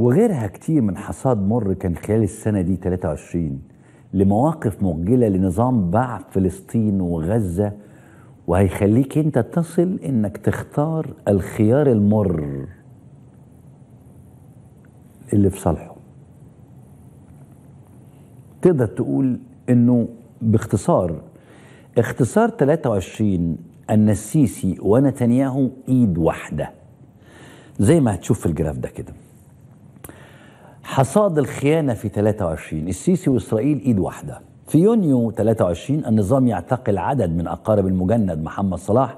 وغيرها كتير من حصاد مر كان خلال السنة دي 23 لمواقف مؤجلة لنظام باع فلسطين وغزة وهيخليك انت تصل انك تختار الخيار المر اللي في صالحه تقدر تقول انه باختصار اختصار 23 ان السيسي ونتنياهو ايد واحده زي ما هتشوف في الجراف ده كده حصاد الخيانة في 23 السيسي وإسرائيل إيد واحدة في يونيو 23 النظام يعتقل عدد من أقارب المجند محمد صلاح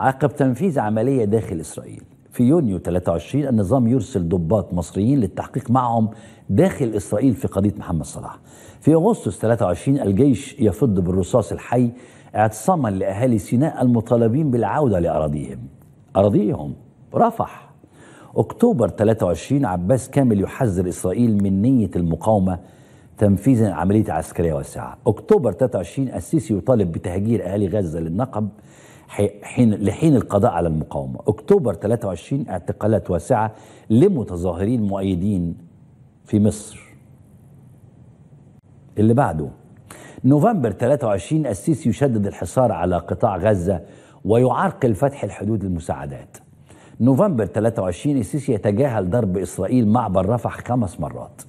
عقب تنفيذ عملية داخل إسرائيل في يونيو 23 النظام يرسل ضباط مصريين للتحقيق معهم داخل إسرائيل في قضية محمد صلاح في أغسطس 23 الجيش يفض بالرصاص الحي اعتصاما لأهالي سيناء المطالبين بالعودة لأراضيهم أراضيهم رفح أكتوبر 23 عباس كامل يحذر إسرائيل من نية المقاومة تنفيذا عملية عسكرية واسعة أكتوبر 23 السيسي يطالب بتهجير أهالي غزة للنقب حين لحين القضاء على المقاومة أكتوبر 23 اعتقالات واسعة لمتظاهرين مؤيدين في مصر اللي بعده نوفمبر 23 السيسي يشدد الحصار على قطاع غزة ويعرقل فتح الحدود للمساعدات نوفمبر 23 السيسي يتجاهل ضرب إسرائيل معبر رفح خمس مرات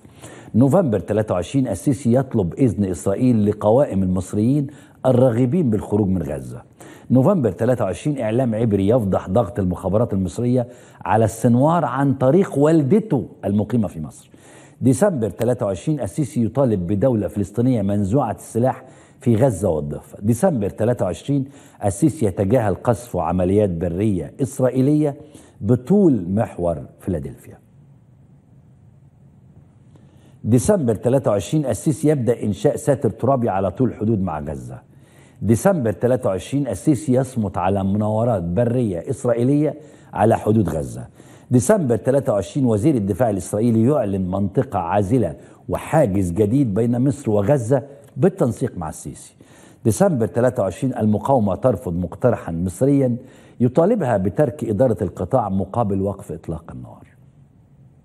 نوفمبر 23 السيسي يطلب إذن إسرائيل لقوائم المصريين الراغبين بالخروج من غزة نوفمبر 23 إعلام عبري يفضح ضغط المخابرات المصرية على السنوار عن طريق والدته المقيمة في مصر ديسمبر 23 السيسي يطالب بدولة فلسطينية منزوعة السلاح في غزة والضفة ديسمبر 23 السيسي يتجاهل قصف وعمليات برية إسرائيلية بطول محور فيلادلفيا ديسمبر 23 السيسي يبدأ إنشاء ساتر ترابي على طول حدود مع غزة ديسمبر 23 السيسي يصمت على مناورات برية إسرائيلية على حدود غزة ديسمبر 23 وزير الدفاع الإسرائيلي يعلن منطقة عازلة وحاجز جديد بين مصر وغزة بالتنسيق مع السيسي ديسمبر 23 المقاومة ترفض مقترحا مصريا يطالبها بترك إدارة القطاع مقابل وقف إطلاق النار